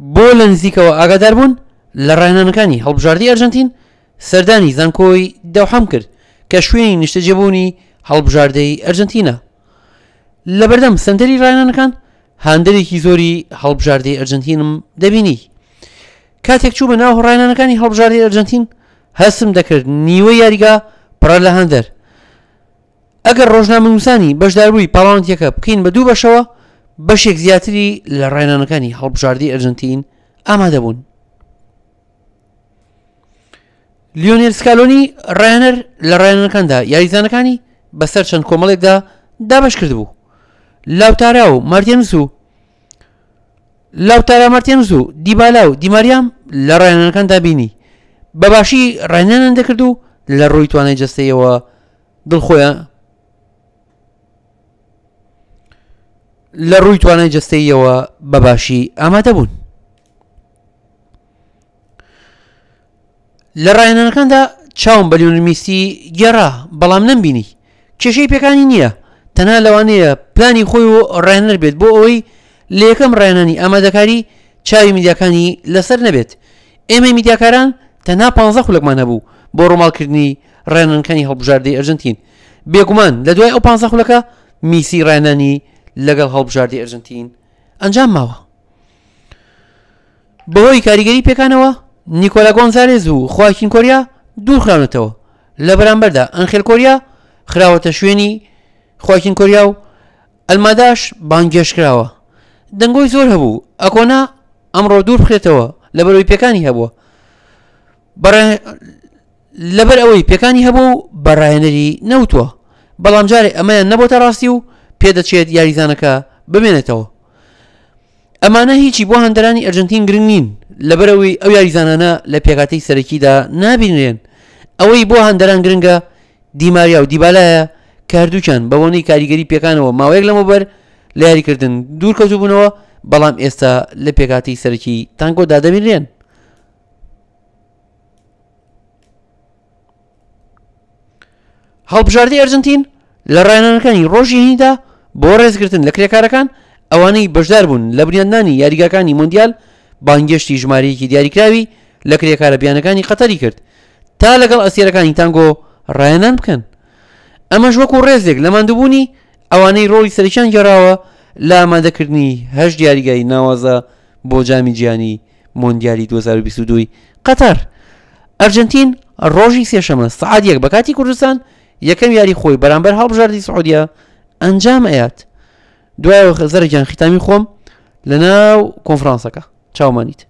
بۆ لە نزیکەوە ئاگادار بوون لە ڕێنانەکانی هەڵبژاردی ئەرژەنتین سەردانی زانکۆی داوحام کرد کە شوێنی نیشتەجێبوونی هەڵبژاردەی ئەرژەنتینە لە بەردەم سندەری ڕایانەکان هەندێکی زۆری هەڵبژاردەی ئەرژەنتینم دەبینی کاتێک چوو بە ناو ڕایانەکانی هەڵبژاردی ئەرژەنتین هەسم دەکرد نیوە یاریگا پڕە لە هەندەر ئەگەر ڕۆژنامە نووسانی بەشداربووی پاڵاونتیەکە بکەین بە دوو بەشەوە بەشێک زیاتری لە ڕێنانەکانی هەڵبژاردی ئەرژنتین ئامادەبوون لیۆنێر سکالۆنی ڕێنەر لە ڕێنەکاندا یاریزانەکانی بەسەر چەند کۆمەڵێکدا دابش کرد بوو لاوتارا و مارتێنس و لاوتارا مارتێنز و دیبالا و دیماریام لە ڕێنەکاندا بینی بەباشی ڕێنانان دەکرد و لە ڕووی توانای جستەیەوە دڵخۆیان لە ڕووی توانای جستەیەوە بەباشی ئامادە بوون لە ڕایەنەکاندا چاوم بەلیونمیسی گێڕا بەڵام نمبینی کێشەی پێکانی نییە تەنها لەوانەیە پلانی خۆی و ڕێنەر بێت بۆ ئەوەی لە یەکەم ڕێنانی ئامادەکاری چاوی میدیاکانی لەسەر نەبێت ئێمە میدیاکاران تەنها پ خولەکمان هەبوو بۆ ڕۆمالکردنی ڕێنەکانی هەڵبژاردەی ئەرژنتین بێگومان لە دوای ئەو پ خولەکە میسی ڕێنانی لەگەڵ هەڵبژاردی ئەرژنتین ئەنجام ماوە بەهۆی کاریگەری پێکانەوە نیکۆلا گۆنزارێز و خواکین کۆریا دوور خراونەتەوە لە بەرامبەردا ئەنخێل کۆریا خراوەتە شوێنی خواکین کۆریا و ئەلماداش بانگێش کراوە دەنگۆی زۆر هەبوو ئەکۆنا ئەمڕۆ دوور بخێتەوە لە بەرەوەی پێکانی هەبووە لەبەر ئەوەی پێکانی هەبوو بەڕایەنەری نەوتوە بەڵام جارێ ئەمەیان نەبووتە ڕاستی و پێدەچێت یاریزانەکە بمێنێتەوە ئەمانە هیچی بۆ هەندەرانی ئەرژنتین گرنگ نین لەبەرەوەی ئەو یاریزانانە لە پێکاتی سەرەکیدا نابینرێن ئەوەی بۆ هەندەران گرنگە دیماریا و دیبالایە کاردووچان بەوەنەی کاریگەری پێکانەوە ماوەیەک لەمەبەر لە یاریکردن دوور کەوتبوونەوە بەڵام ئێستا لە پێکاتی سەرەکی تانکۆ دادەبینرێن هەڵبژاردی ئەرژنتین لە ڕێنانەکانی ڕۆژی هیندا بۆ ڕێزگرتن لە کرێکارەکان ئەوانەی بەشدار بوون لە بنیاندانی یاریگاکانی مندیال بانگشتی ژمارەیەکی دیاریکراوی لە کرێکارە بیانەکانی قەتەری کرد تا لەگەڵ ئەسیرەکانی تانگۆ ڕایەنان بکەن ئەمەش وەکو ڕێزێک لە مادوبوونی ئەوانەی ڕۆلی سەرچان گەڕاوە لە ئامادەکردنی هەش دیاریگای ناوازە بۆ جامی گیانی مۆندیالی 2022 قەتەر ئەرجنتین ڕۆژی سێشەمە سعادیەک بەکاتی کوردستان یەکەم یاری خۆی بەرامبەر هەڵبژاردی سعودیا انجام ايات دوایەوە خەزەرگیان ختامی لناو لە ناو کۆنفرانسەکە چاومانیت